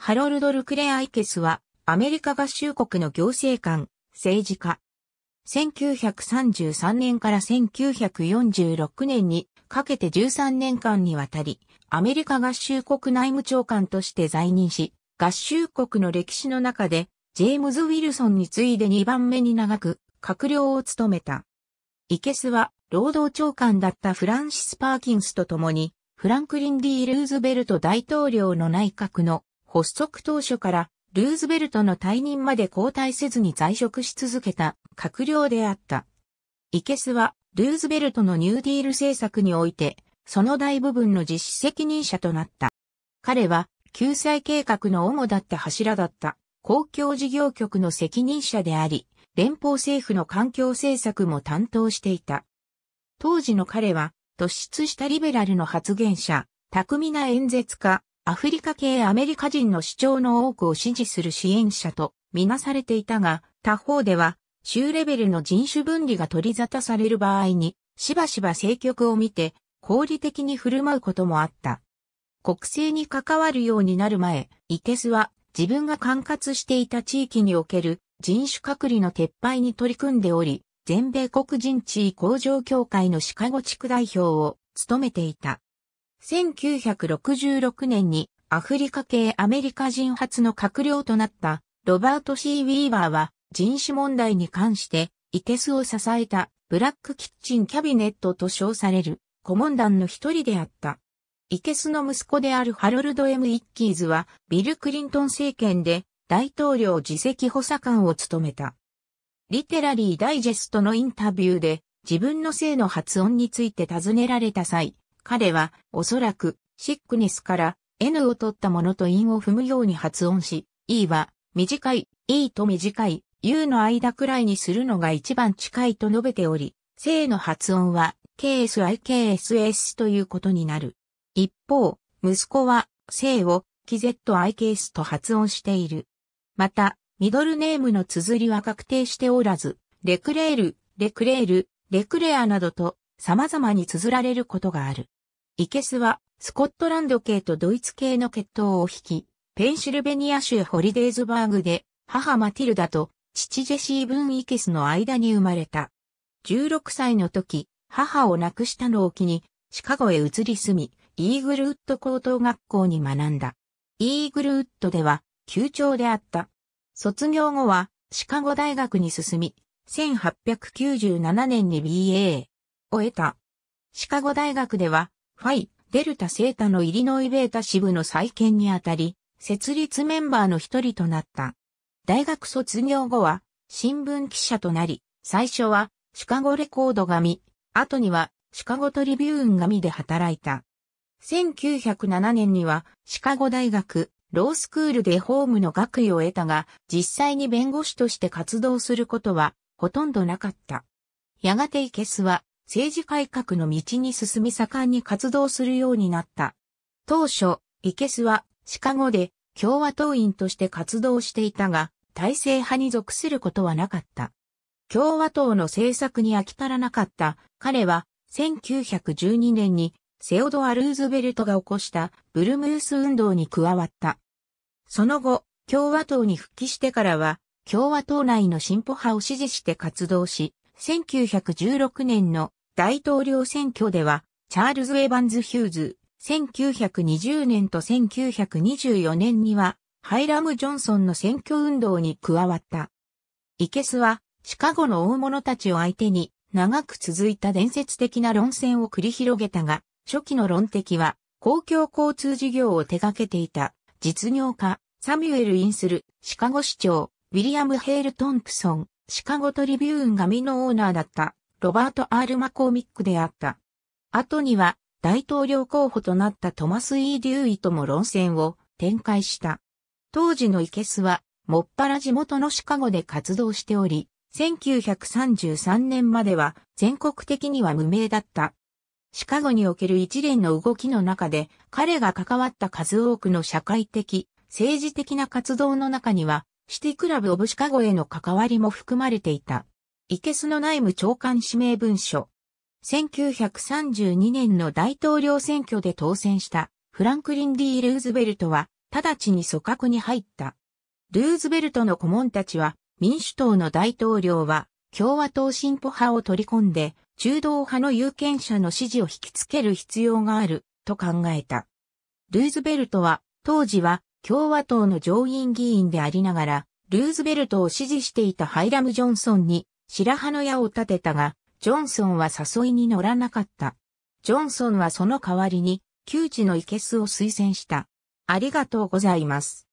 ハロルド・ルクレアイケスは、アメリカ合衆国の行政官、政治家。1933年から1946年にかけて13年間にわたり、アメリカ合衆国内務長官として在任し、合衆国の歴史の中で、ジェームズ・ウィルソンに次いで2番目に長く、閣僚を務めた。イケスは、労働長官だったフランシス・パーキンスと共に、フランクリン・ディ・ルーズベルト大統領の内閣の発足当初からルーズベルトの退任まで交代せずに在職し続けた閣僚であった。イケスはルーズベルトのニューディール政策において、その大部分の実施責任者となった。彼は救済計画の主だった柱だった公共事業局の責任者であり、連邦政府の環境政策も担当していた。当時の彼は突出したリベラルの発言者、巧みな演説家、アフリカ系アメリカ人の主張の多くを支持する支援者とみなされていたが、他方では、州レベルの人種分離が取り沙汰される場合に、しばしば政局を見て、合理的に振る舞うこともあった。国政に関わるようになる前、イケスは自分が管轄していた地域における人種隔離の撤廃に取り組んでおり、全米黒人地位向上協会のシカゴ地区代表を務めていた。1966年にアフリカ系アメリカ人初の閣僚となったロバート・シー・ウィーバーは人種問題に関してイケスを支えたブラックキッチンキャビネットと称される顧問団の一人であった。イケスの息子であるハロルド・ M・ イッキーズはビル・クリントン政権で大統領自責補佐官を務めた。リテラリー・ダイジェストのインタビューで自分の性の発音について尋ねられた際、彼は、おそらく、シックネスから N を取ったものと韻を踏むように発音し、E は、短い、E と短い、U の間くらいにするのが一番近いと述べており、正の発音は、KSIKSS ということになる。一方、息子は、正を、KZIKS と発音している。また、ミドルネームの綴りは確定しておらず、レクレール、レクレール、レクレアなどと様々に綴られることがある。イケスは、スコットランド系とドイツ系の血統を引き、ペンシルベニア州ホリデーズバーグで、母マティルダと父ジェシー・ブン・イケスの間に生まれた。16歳の時、母を亡くしたのを機に、シカゴへ移り住み、イーグルウッド高等学校に学んだ。イーグルウッドでは、休長であった。卒業後は、シカゴ大学に進み、1897年に BA を得た。シカゴ大学では、ファイ、デルタセータのイリノイベータ支部の再建にあたり、設立メンバーの一人となった。大学卒業後は、新聞記者となり、最初は、シカゴレコード紙、後には、シカゴトリビューン紙で働いた。1907年には、シカゴ大学、ロースクールでホームの学位を得たが、実際に弁護士として活動することは、ほとんどなかった。やがてイケスは、政治改革の道に進み盛んに活動するようになった。当初、イケスはシカゴで共和党員として活動していたが、体制派に属することはなかった。共和党の政策に飽き足らなかった彼は1912年にセオドア・ルーズベルトが起こしたブルムース運動に加わった。その後、共和党に復帰してからは、共和党内の進歩派を支持して活動し、1916年の大統領選挙では、チャールズ・エバンズ・ヒューズ、1920年と1924年には、ハイラム・ジョンソンの選挙運動に加わった。イケスは、シカゴの大物たちを相手に、長く続いた伝説的な論戦を繰り広げたが、初期の論敵は、公共交通事業を手掛けていた、実業家、サミュエル・インスル、シカゴ市長、ウィリアム・ヘール・トンプソン、シカゴトリビューンがミのオーナーだった。ロバート・アール・マコーミックであった。後には大統領候補となったトマス・イー・デューイとも論戦を展開した。当時のイケスは、もっぱら地元のシカゴで活動しており、1933年までは全国的には無名だった。シカゴにおける一連の動きの中で彼が関わった数多くの社会的、政治的な活動の中にはシティクラブ・オブ・シカゴへの関わりも含まれていた。イケスの内務長官指名文書。1932年の大統領選挙で当選したフランクリン・ D・ ルーズベルトは直ちに組閣に入った。ルーズベルトの顧問たちは民主党の大統領は共和党進歩派を取り込んで中道派の有権者の支持を引きつける必要があると考えた。ルーズベルトは当時は共和党の上院議員でありながらルーズベルトを支持していたハイラム・ジョンソンに白羽の矢を立てたが、ジョンソンは誘いに乗らなかった。ジョンソンはその代わりに、旧知のイケスを推薦した。ありがとうございます。